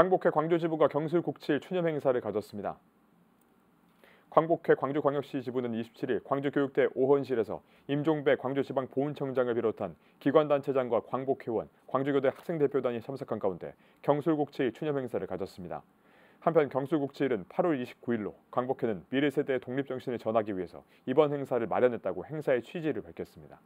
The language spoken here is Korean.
광복회 광주지부가 경술국칠 추념 행사를 가졌습니다. 광복회 광주광역시 지부는 27일 광주교육대 오헌실에서 임종배 광주지방 보훈청장을 비롯한 기관단체장과 광복회원, 광주교대 학생대표단이 참석한 가운데 경술국칠 추념 행사를 가졌습니다. 한편 경술국칠은 8월 29일로 광복회는 미래세대의 독립정신을 전하기 위해서 이번 행사를 마련했다고 행사의 취지를 밝혔습니다.